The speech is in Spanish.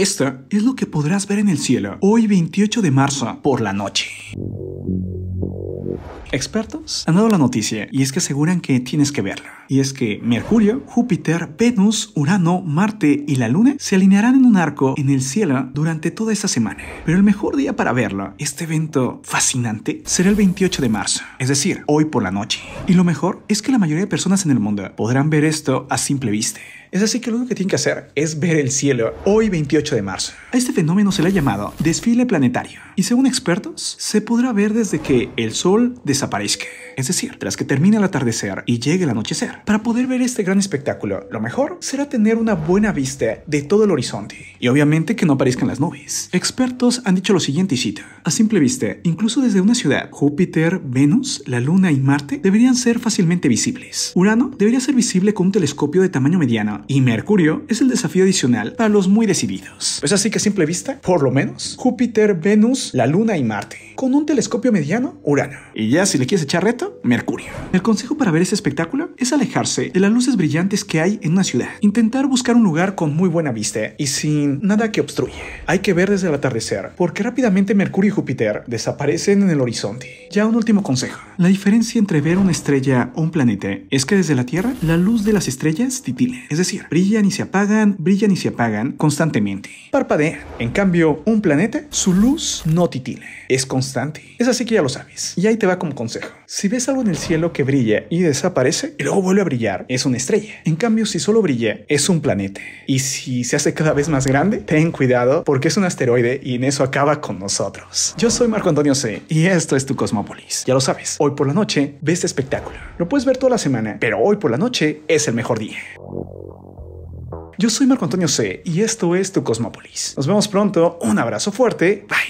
Esta es lo que podrás ver en el cielo hoy 28 de marzo por la noche. Expertos han dado la noticia y es que aseguran que tienes que verla. Y es que Mercurio, Júpiter, Venus, Urano, Marte y la Luna se alinearán en un arco en el cielo durante toda esta semana. Pero el mejor día para verlo, este evento fascinante, será el 28 de marzo, es decir, hoy por la noche. Y lo mejor es que la mayoría de personas en el mundo podrán ver esto a simple vista. Es así que lo único que tienen que hacer es ver el cielo hoy 28 de marzo. A este fenómeno se le ha llamado desfile planetario y según expertos se podrá ver desde que el Sol desciende desaparezca, es decir, tras que termine el atardecer y llegue el anochecer. Para poder ver este gran espectáculo, lo mejor será tener una buena vista de todo el horizonte y obviamente que no aparezcan las nubes. Expertos han dicho lo siguiente y cita, a simple vista, incluso desde una ciudad, Júpiter, Venus, la Luna y Marte deberían ser fácilmente visibles. Urano debería ser visible con un telescopio de tamaño mediano y Mercurio es el desafío adicional para los muy decididos. Es así que a simple vista, por lo menos, Júpiter, Venus, la Luna y Marte. Con un telescopio mediano, Urano. Y ya si le quieres echar reto, Mercurio. El consejo para ver ese espectáculo es alejarse de las luces brillantes que hay en una ciudad. Intentar buscar un lugar con muy buena vista y sin nada que obstruye. Hay que ver desde el atardecer, porque rápidamente Mercurio y Júpiter desaparecen en el horizonte. Ya un último consejo. La diferencia entre ver una estrella o un planeta es que desde la Tierra la luz de las estrellas titile, es decir, brillan y se apagan, brillan y se apagan constantemente. Parpadea. En cambio, un planeta, su luz no titile, es constante. Es así que ya lo sabes. Y ahí te va como consejo. Si ves algo en el cielo que brilla y desaparece y luego vuelve a brillar, es una estrella. En cambio, si solo brilla, es un planeta. Y si se hace cada vez más grande, ten cuidado porque es un asteroide y en eso acaba con nosotros. Yo soy Marco Antonio C y esto es tu Cosmópolis. Ya lo sabes, hoy por la noche ves este espectáculo. Lo puedes ver toda la semana, pero hoy por la noche es el mejor día. Yo soy Marco Antonio C y esto es Tu Cosmópolis. Nos vemos pronto, un abrazo fuerte, bye.